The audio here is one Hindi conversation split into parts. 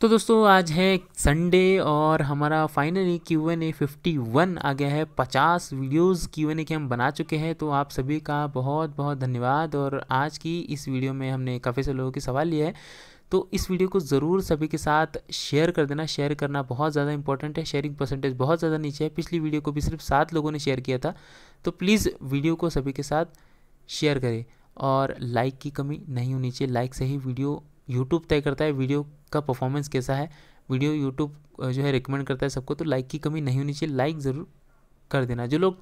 तो दोस्तों आज है संडे और हमारा finally Q N A fifty one आ गया है पचास वीडियोस क्यू एन ए के हम बना चुके हैं तो आप सभी का बहुत बहुत धन्यवाद और आज की इस वीडियो में हमने काफ़ी से लोगों के सवाल लिए है तो इस वीडियो को ज़रूर सभी के साथ शेयर कर देना शेयर करना बहुत ज़्यादा इंपॉर्टेंट है शेयरिंग परसेंटेज बहुत ज़्यादा नीचे है पिछली वीडियो को भी सिर्फ सात लोगों ने शेयर किया था तो प्लीज़ वीडियो को सभी के साथ शेयर करें और लाइक की कमी नहीं होनी चाहिए लाइक से ही वीडियो यूट्यूब तय करता है वीडियो का परफॉर्मेंस कैसा है वीडियो यूट्यूब जो है रिकमेंड करता है सबको तो लाइक की कमी नहीं होनी चाहिए लाइक ज़रूर कर देना जो लोग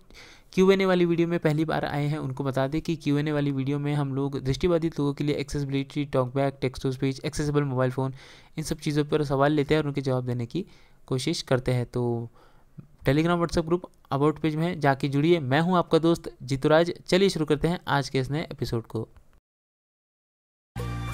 क्यू एन ए वाली वीडियो में पहली बार आए हैं उनको बता दें कि क्यू एन ए वाली वीडियो में हम लोग दृष्टिबाधित लोगों के लिए accessibility TalkBack text to speech accessible mobile phone इन सब चीज़ों पर सवाल लेते हैं और उनके जवाब देने की कोशिश करते हैं तो Telegram WhatsApp group about page में जाके जुड़िए मैं हूँ आपका दोस्त जीतुराज चलिए शुरू करते हैं आज के इस नए एपिसोड को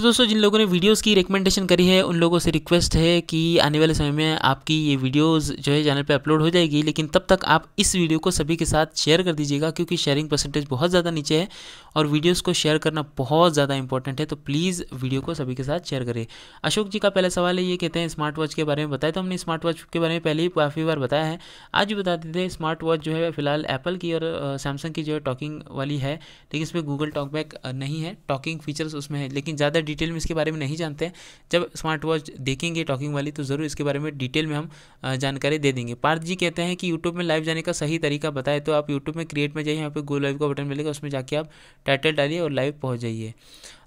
तो दोस्तों जिन लोगों ने वीडियोस की रिकमेंडेशन करी है उन लोगों से रिक्वेस्ट है कि आने वाले समय में आपकी ये वीडियोस जो है चैनल पे अपलोड हो जाएगी लेकिन तब तक आप इस वीडियो को सभी के साथ शेयर कर दीजिएगा क्योंकि शेयरिंग परसेंटेज बहुत ज़्यादा नीचे है और वीडियोज़ को शेयर करना बहुत ज़्यादा इंपॉर्टेंट है तो प्लीज़ वीडियो को सभी के साथ शेयर करिए अशोक जी का पहला सवाल है ये कहते हैं स्मार्ट वॉच के बारे में बताया तो हमने स्मार्ट वॉच के बारे में पहले ही काफ़ी बार बताया है आज भी बता देते हैं स्मार्ट वॉच जो है फिलहाल एप्पल की और सैमसंग की जो है टॉकिंग वाली है लेकिन इसमें गूगल टॉकबैक नहीं है टॉकिंग फीचर्स उसमें है लेकिन ज़्यादा डिटेल में इसके बारे में नहीं जानते हैं जब स्मार्ट वॉच देखेंगे टॉकिंग वाली तो ज़रूर इसके बारे में डिटेल में हम जानकारी दे देंगे पार्थ जी कहते हैं कि यूट्यूब में लाइव जाने का सही तरीका बताए तो आप यूट्यूब में क्रिएट में जाइए यहाँ पर गो लाइव का बटन मिलेगा उसमें जाके आप टाइटल डालिए और लाइव पहुँच जाइए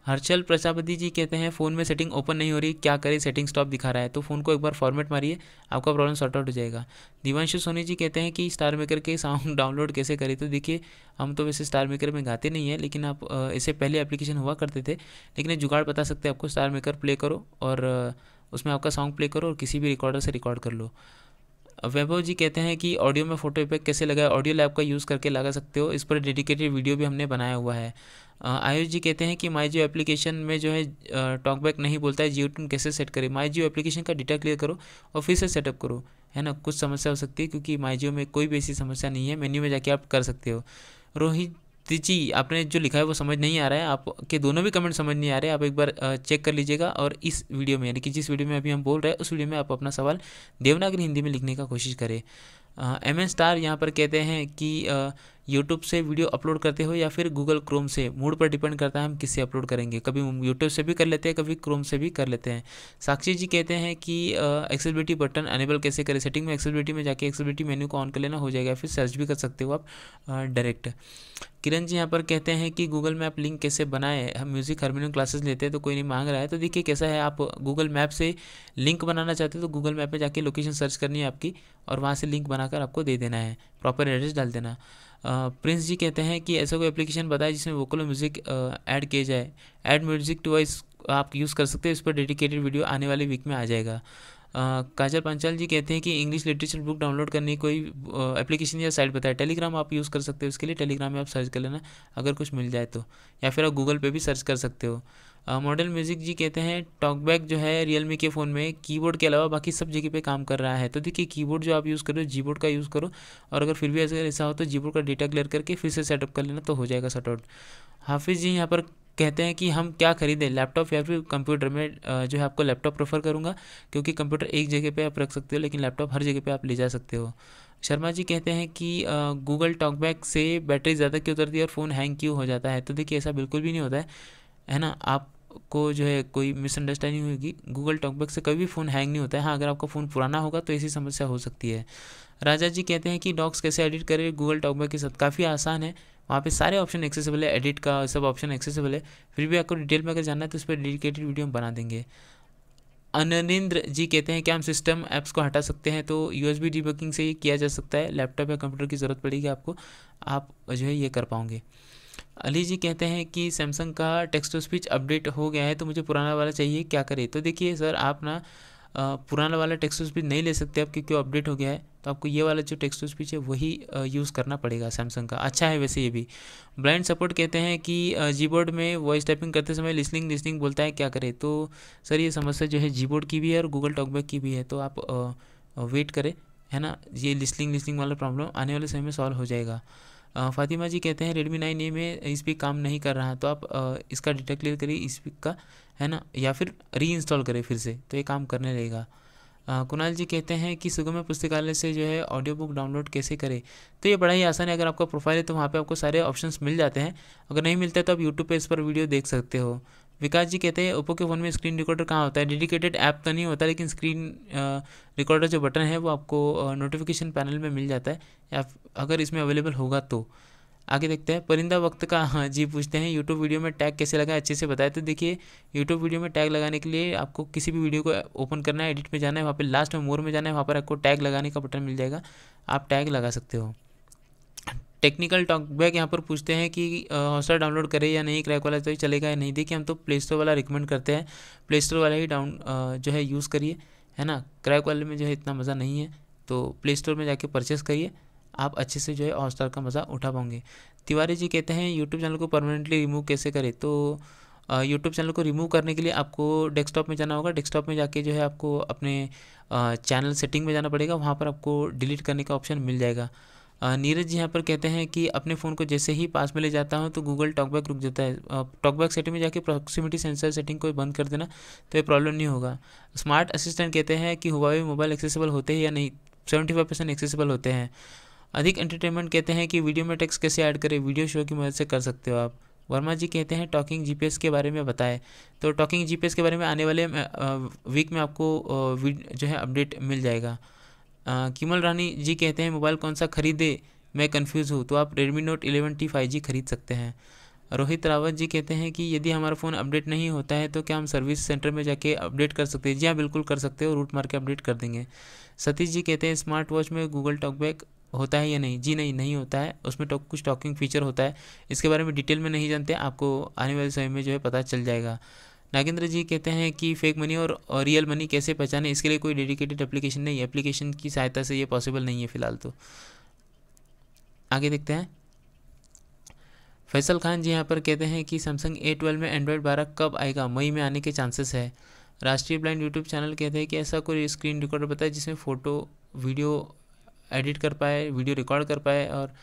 हर्षल प्रजापति जी कहते हैं फ़ोन में सेटिंग ओपन नहीं हो रही क्या करें सेटिंग स्टॉप दिखा रहा है तो फ़ोन को एक बार फॉर्मेट मारिए आपका प्रॉब्लम सॉर्ट आउट हो जाएगा दिवंशु सोनी जी कहते हैं कि स्टार मेकर के साउंड डाउनलोड कैसे करें तो देखिए हम तो वैसे स्टार मेकर में गाते नहीं है लेकिन आप इससे पहले एप्लीकेशन हुआ करते थे लेकिन जुगाड़ बता सकते हैं आपको स्टार मेकर प्ले करो और उसमें आपका सॉन्ग प्ले करो और किसी भी रिकॉर्डर से रिकॉर्ड कर लो वैभव जी कहते हैं कि ऑडियो में फोटो इफेक्ट कैसे लगाए ऑडियो लैब का यूज़ करके लगा सकते हो इस पर डेडिकेटेड वीडियो भी हमने बनाया हुआ है आयुष जी कहते हैं कि माई जियो एप्लीकेशन में जो है टॉकबैक नहीं बोलता है जियो टून कैसे सेट करें माई जियो एप्लीकेशन का डेटा क्लियर करो और फिर से सेटअप करो है ना कुछ समस्या हो सकती है क्योंकि माई जियो में कोई भी ऐसी समस्या नहीं है मेन्यू में जाके आप कर सकते हो रोहित जी आपने जो लिखा है वो समझ नहीं आ रहा है आपके दोनों भी कमेंट समझ नहीं आ रहे आप एक बार चेक कर लीजिएगा और इस वीडियो में यानी कि जिस वीडियो में अभी हम बोल रहे हैं उस वीडियो में आप अपना सवाल देवनागरी हिंदी में लिखने का कोशिश करें एम एन स्टार यहाँ पर कहते हैं कि यूट्यूब से वीडियो अपलोड करते हो या फिर गूगल क्रोम से मूड पर डिपेंड करता है हम किससे अपलोड करेंगे कभी हम यूट्यूब से भी कर लेते हैं कभी क्रोम से भी कर लेते हैं साक्षी जी कहते हैं कि एक्सेबिलिटी बटन अनेबल कैसे करें सेटिंग में एक्सेबिलिटी में जाके एक्सेबिलिटी मेन्यू को ऑन कर लेना हो जाएगा फिर सर्च भी कर सकते हो आप डायरेक्ट किरण जी यहाँ पर कहते हैं कि गूगल मैप लिंक कैसे बनाए हम म्यूज़िक हारमोनियम क्लासेस लेते हैं तो कोई नहीं मांग रहा है तो देखिए कैसा है आप गूगल मैप से लिंक बनाना चाहते हो तो गूगल मैप में जाके लोकेशन सर्च करनी है आपकी और वहाँ से लिंक बनाकर आपको दे देना है प्रॉपर एड्रेस डाल देना प्रिंस जी कहते हैं कि ऐसा कोई एप्लीकेशन बताए जिसमें वोकल म्यूज़िक ऐड किया जाए ऐड म्यूज़िक टू वॉइस आप यूज़ कर सकते हैं इस पर डेडिकेटेड वीडियो आने वाले वीक में आ जाएगा काजल पंचाल जी कहते हैं कि इंग्लिश लिटरेचर बुक डाउनलोड करने की कोई एप्लीकेशन या साइट बताया टेलीग्राम आप यूज़ कर सकते हो इसके लिए टेलीग्राम में आप सर्च कर लेना अगर कुछ मिल जाए तो या फिर आप गूगल पे भी सर्च कर सकते हो मॉडल म्यूज़िक जी कहते हैं टॉकबैक जो है रियलमी के फ़ोन में कीबोर्ड के अलावा बाकी सब जगह पे काम कर रहा है तो देखिए कीबोर्ड जो आप यूज़ करो जी का यूज़ करो और अगर फिर भी ऐसा ऐसा हो तो जी का डेटा क्लियर करके फिर से सेटअप कर लेना तो हो जाएगा सटआउट हाफिज़ जी यहाँ पर कहते हैं कि हम क्या खरीदें लैपटॉप या फिर कंप्यूटर में जो है आपको लैपटॉप प्रेफर करूँगा क्योंकि कंप्यूटर एक जगह पे आप रख सकते हो लेकिन लैपटॉप हर जगह पे आप ले जा सकते हो शर्मा जी कहते हैं कि गूगल टॉकबैक से बैटरी ज़्यादा क्यों उतरती है और फ़ोन हैंग क्यों हो जाता है तो देखिए ऐसा बिल्कुल भी नहीं होता है है ना आप को जो है कोई मिसअंडरस्टैंडिंग होगी गूगल टॉकबैक से कभी भी फ़ोन हैंग नहीं होता है हाँ अगर आपका फ़ोन पुराना होगा तो ऐसी समस्या हो सकती है राजा जी कहते हैं कि डॉक्स कैसे एडिट करें गूगल टॉकबैक के साथ काफ़ी आसान है वहाँ पे सारे ऑप्शन एक्सेसिबल है एडिट का सब ऑप्शन एक्सेसिबल है फिर भी आपको डिटेल में अगर जानना है तो उस पर डेडिकेटेड वीडियो हम बना देंगे अनिंद्र जी कहते हैं क्या हम सिस्टम ऐप्स को हटा सकते हैं तो यू एस से ये किया जा सकता है लैपटॉप या कंप्यूटर की ज़रूरत पड़ेगी आपको आप जो है ये कर पाओगे अली जी कहते हैं कि सैमसंग का टेक्स्ट टू स्पीच अपडेट हो गया है तो मुझे पुराना वाला चाहिए क्या करें तो देखिए सर आप ना पुराना वाला टू स्पीच नहीं ले सकते आप क्योंकि अपडेट हो गया है तो आपको ये वाला जो टेक्स टू स्पीच है वही यूज़ करना पड़ेगा सैमसंग का अच्छा है वैसे ये भी ब्लाइंड सपोर्ट कहते हैं कि जी बोर्ड में वॉइस टाइपिंग करते समय लिसनिंग लिसनिंग बोलता है क्या करें तो सर ये समस्या जो है जी बोर्ड की भी है और गूगल टॉकबैक की भी है तो आप वेट करें है ना ये लिसनिंग लिसनिंग वाला प्रॉब्लम आने वाले समय में सॉल्व हो जाएगा फातिमा जी कहते हैं रेडमी नाइन ए में स्पीक काम नहीं कर रहा तो आप इसका डेटा क्लियर करिए स्पीक का है ना या फिर री इंस्टॉल करें फिर से तो ये काम करने रहेगा कुणाल जी कहते हैं कि सुगम पुस्तकालय से जो है ऑडियो बुक डाउनलोड कैसे करें तो ये बड़ा ही आसान है अगर आपका प्रोफाइल है तो वहाँ पे आपको सारे ऑप्शंस मिल जाते हैं अगर नहीं मिलते तो आप यूट्यूब पे इस पर वीडियो देख सकते हो विकास जी कहते हैं ओप्पो के फ़ोन में स्क्रीन रिकॉर्डर कहाँ होता है डेडिकेटेड ऐप तो नहीं होता लेकिन स्क्रीन रिकॉर्डर जो बटन है वो आपको नोटिफिकेशन पैनल में मिल जाता है या अगर इसमें अवेलेबल होगा तो आगे देखते हैं परिंदा वक्त का हाँ जी पूछते हैं यूट्यूब वीडियो में टैग कैसे लगाए अच्छे से बताए तो देखिए यूट्यूब वीडियो में टैग लगाने के लिए आपको किसी भी वीडियो को ओपन करना है एडिट में जाना है वहाँ पर लास्ट में मोर में जाना है वहाँ पर आपको टैग लगाने का बटन मिल जाएगा आप टैग लगा सकते हो टेक्निकल टॉकबैक यहाँ पर पूछते हैं कि हॉस्टर डाउनलोड करें या नहीं क्रैक वाला तो चलेगा या नहीं देखिए हम तो प्ले स्टोर वाला रिकमेंड करते हैं प्ले स्टोर वाला ही डाउन जो है यूज़ करिए है ना क्रैक वाले में जो है इतना मज़ा नहीं है तो प्ले स्टोर में जाके परचेस करिए आप अच्छे से जो है हॉटस्टार का मज़ा उठा पाओगे तिवारी जी कहते हैं यूट्यूब चैनल को परमानेंटली रिमूव कैसे करें तो यूट्यूब चैनल को रिमूव करने के लिए आपको डेस्कटॉप में जाना होगा डेस्कटॉप में जाके जो है आपको अपने चैनल सेटिंग में जाना पड़ेगा वहाँ पर आपको डिलीट करने का ऑप्शन मिल जाएगा नीरज जी यहाँ पर कहते हैं कि अपने फ़ोन को जैसे ही पास में ले जाता हूँ तो गूगल टॉकबैक रुक जाता है टॉकबैक सेटिंग में जाके प्रॉक्सिमिटी सेंसर सेटिंग को बंद कर देना तो ये प्रॉब्लम नहीं होगा स्मार्ट असिस्टेंट कहते हैं कि हुआ मोबाइल एक्सेसिबल होते हैं या नहीं सेवेंटी फाइव परसेंट एक्सेसिबल होते हैं अधिक एंटरटेनमेंट कहते हैं कि वीडियो में टेक्स कैसे ऐड करें वीडियो शो की मदद से कर सकते हो आप वर्मा जी कहते हैं टॉकिंग जीपीएस के बारे में बताएं तो टॉकिंग जीपीएस के बारे में आने वाले वीक में आपको जो है अपडेट मिल जाएगा किमल रानी जी कहते हैं मोबाइल कौन सा खरीदे मैं कंफ्यूज हूँ तो आप Redmi Note eleven T five G खरीद सकते हैं रोहित रावत जी कहते हैं कि यदि हमारा फ़ोन अपडेट नहीं होता है तो क्या हम सर्विस सेंटर में जाके अपडेट कर सकते हैं जी हाँ बिल्कुल कर सकते हो रूट मार के अपडेट कर देंगे सतीश जी कहते हैं स्मार्ट वॉच में गूगल टॉकबैक होता है या नहीं जी नहीं नहीं होता है उसमें टॉक कुछ टॉकिंग फीचर होता है इसके बारे में डिटेल में नहीं जानते आपको आने वाले समय में जो है पता चल जाएगा नागेंद्र जी कहते हैं कि फेक मनी और, रियल मनी कैसे पहचाने इसके लिए कोई डेडिकेटेड एप्लीकेशन नहीं है एप्लीकेशन की सहायता से ये पॉसिबल नहीं है फिलहाल तो आगे देखते हैं फैसल खान जी यहाँ पर कहते हैं कि सैमसंग ए ट्वेल्व में एंड्रॉयड बारह कब आएगा मई में आने के चांसेस है राष्ट्रीय ब्लाइंड यूट्यूब चैनल कहते हैं कि ऐसा कोई स्क्रीन रिकॉर्डर बताए जिसमें फ़ोटो वीडियो एडिट कर पाए वीडियो रिकॉर्ड कर पाए और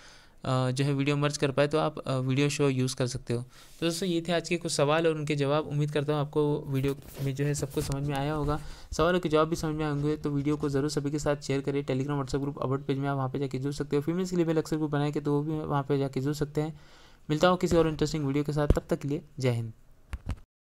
जो है वीडियो मर्ज कर पाए तो आप वीडियो शो यूज़ कर सकते हो तो दोस्तों ये थे आज के कुछ सवाल और उनके जवाब उम्मीद करता हूँ आपको वीडियो में जो है सब कुछ समझ में आया होगा सवालों के जवाब भी समझ में आएंगे तो वीडियो को जरूर सभी के साथ शेयर करें Telegram WhatsApp group about page में आप वहाँ पर जाकर जुड़ सकते हो फीमेल्स के लिए भी अक्सर ग्रुप बनाए के तो वो भी वहाँ पर जाकर जुड़ सकते हैं मिलता हूँ किसी और इंटरेस्टिंग वीडियो के साथ तब तक के लिए जय हिंद